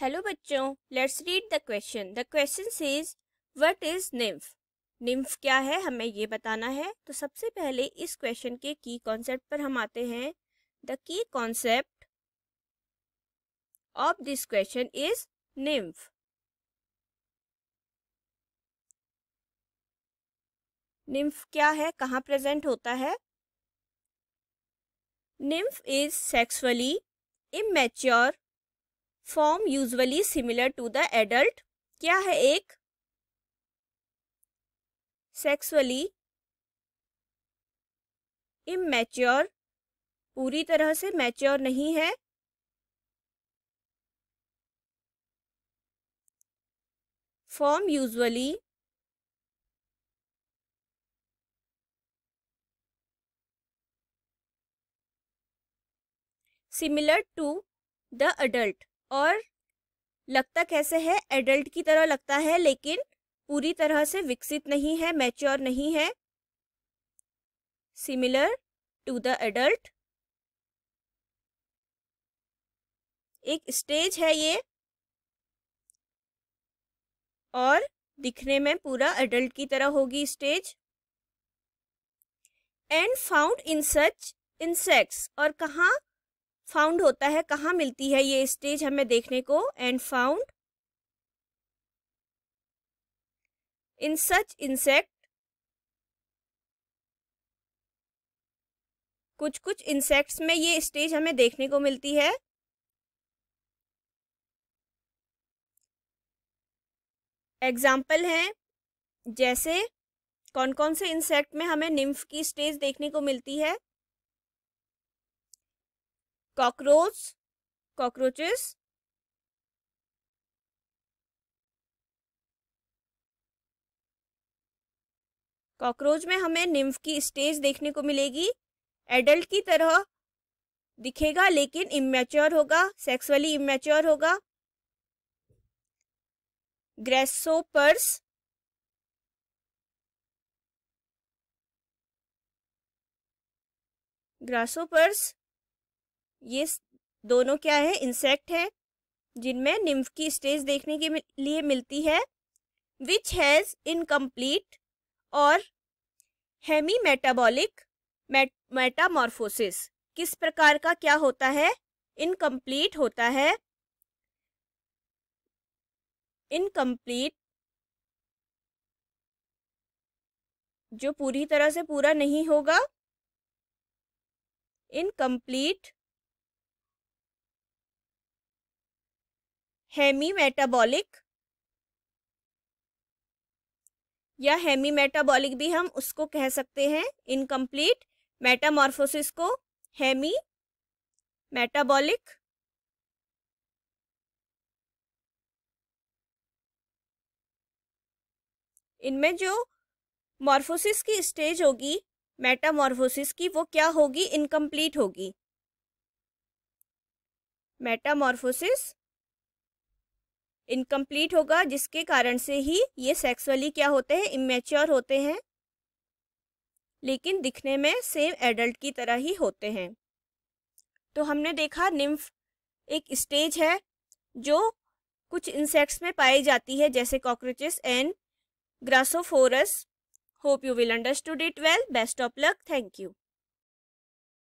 Hello बच्चों let's read the question the question says what is nymph nymph क्या है हमें ये बताना है तो सबसे पहले इस क्वेश्चन के की कॉन्सेप्ट पर हम आते हैं the key concept of this question is nymph nymph क्या है कहाँ प्रेजेंट होता है nymph is sexually immature form usually similar to the adult क्या है एक सेक्सुअली इमेच्योर पूरी तरह से मैच्योर नहीं है form usually similar to the adult और लगता कैसे है एडल्ट की तरह लगता है लेकिन पूरी तरह से विकसित नहीं है मैच्योर नहीं है सिमिलर टू द एडल्ट एक स्टेज है ये और दिखने में पूरा एडल्ट की तरह होगी stage and found in such insects और कहाँ फाउंड होता है कहाँ मिलती है ये स्टेज हमें देखने को and found in such insect कुछ कुछ इंसेक्ट्स में ये स्टेज हमें देखने को मिलती है एग्जाम्पल हैं जैसे कौन कौन से इंसेक्ट में हमें निम्फ की स्टेज देखने को मिलती है कॉकरोच cockroaches. कॉकरोच में हमें निम्फ की स्टेज देखने को मिलेगी एडल्ट की तरह दिखेगा लेकिन इमेच्योर होगा सेक्सुअली इमेच्योर होगा ग्रेसोपर्स ग्रासोपर्स ये दोनों क्या है इंसेक्ट हैं जिनमें निम्फ की स्टेज देखने के लिए मिलती है विच हैज़ इनकम्प्लीट और हेमी मेटाबॉलिक मेटामॉर्फोसिस किस प्रकार का क्या होता है इनकम्प्लीट होता है इनकम्प्लीट जो पूरी तरह से पूरा नहीं होगा इनकम्प्लीट हेमी मेटाबॉलिक या हेमी मेटाबॉलिक भी हम उसको कह सकते हैं इनकम्प्लीट मेटामॉर्फोसिस को हेमी मेटाबॉलिक इनमें जो मॉर्फोसिस की स्टेज होगी मेटामॉर्फोसिस की वो क्या होगी इनकम्प्लीट होगी मेटामॉर्फोसिस इनकम्प्लीट होगा जिसके कारण से ही ये सेक्सुअली क्या होते हैं इमेच्योर होते हैं लेकिन दिखने में सेम एडल्ट की तरह ही होते हैं तो हमने देखा निम्फ एक स्टेज है जो कुछ इंसेक्ट्स में पाई जाती है जैसे cockroaches and grasshoppers hope you will understood it well best of luck thank you